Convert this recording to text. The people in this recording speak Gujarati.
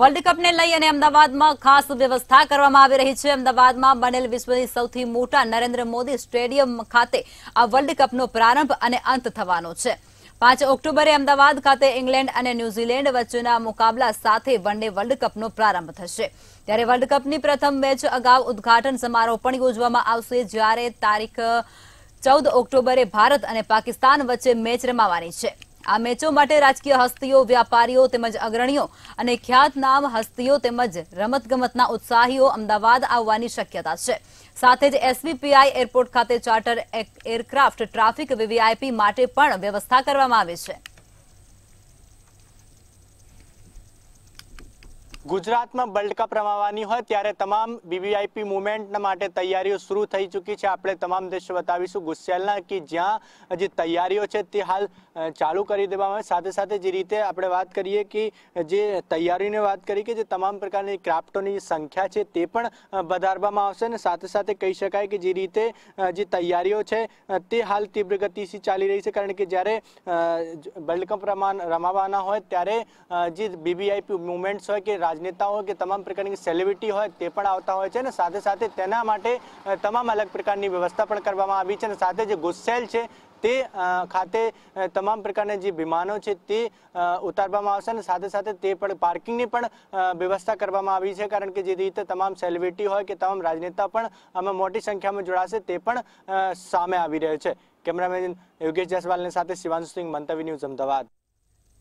વર્લ્ડ કપને લઈ અને અમદાવાદમાં ખાસ વ્યવસ્થા કરવામાં આવી રહી છે અમદાવાદમાં બનેલ વિશ્વની સૌથી મોટા નરેન્દ્ર મોદી સ્ટેડિયમ ખાતે આ વર્લ્ડ કપનો પ્રારંભ અને અંત થવાનો છે પાંચ ઓક્ટોબરે અમદાવાદ ખાતે ઇંગ્લેન્ડ અને ન્યૂઝીલેન્ડ વચ્ચેના મુકાબલા સાથે વનડે વર્લ્ડ કપનો પ્રારંભ થશે ત્યારે વર્લ્ડ કપની પ્રથમ મેચ અગાઉ ઉદઘાટન સમારોહ પણ યોજવામાં આવશે જ્યારે તારીખ ચૌદ ઓક્ટોબરે ભારત અને પાકિસ્તાન વચ્ચે મેચ રમાવાની છે આ મેચો માટે રાજકીય હસ્તીઓ વ્યાપારીઓ તેમજ અગ્રણીઓ અને ખ્યાતનામ હસ્તીઓ તેમજ રમતગમતના ઉત્સાહીઓ અમદાવાદ આવવાની શક્યતા છે સાથે જ એસવીપીઆઈ એરપોર્ટ ખાતે ચાર્ટર એરક્રાફ્ટ ટ્રાફિક વીવીઆઈપી માટે પણ વ્યવસ્થા કરવામાં આવી છે ગુજરાત માં વર્લ્ડ કપ રમાવાની હોય ત્યારે તમામ બીવીઆઈપી મૂવમેન્ટના માટે તૈયારીઓ શરૂ થઈ ચૂકી છે આપણે તમામ દેશો બતાવીશું ગુસૈલના કે જ્યાં જે તૈયારીઓ છે તે હાલ ચાલુ કરી દેવામાં છે સાથે સાથે જે રીતે આપણે વાત કરીએ કે જે તૈયારીની વાત કરીએ કે જે તમામ પ્રકારની ક્રાફટોની સંખ્યા છે તે પણ વધારવામાં આવશે અને સાથે સાથે કહી શકાય કે જે રીતે જે તૈયારીઓ છે તે હાલ તીવ્ર ગતિથી ચાલી રહી છે કારણ કે જ્યારે વર્લ્ડ કપ રમાવાના હોય ત્યારે જે બીવીઆઈપી મૂવમેન્ટ્સ હોય કે રાજનેતાઓ કે તમામ પ્રકારની સેલિબ્રિટી હોય તે પણ આવતા હોય છે અને સાથે સાથે તેના માટે તમામ અલગ પ્રકારની વ્યવસ્થા પણ કરવામાં આવી છે અને સાથે જે ગુસ્સેલ છે તે ખાતે તમામ પ્રકારના જે વિમાનો છે તે ઉતારવામાં આવશે અને સાથે સાથે તે પણ પાર્કિંગની પણ વ્યવસ્થા કરવામાં આવી છે કારણ કે જે રીતે તમામ સેલિબ્રિટી હોય કે તમામ રાજનેતા પણ આમાં મોટી સંખ્યામાં જોડાશે તે પણ સામે આવી રહ્યો છે કેમેરામેન યોગેશ જયસ્વાલની સાથે શિવાંશુ સિંહ મંતવ્ય ન્યૂઝ અમદાવાદ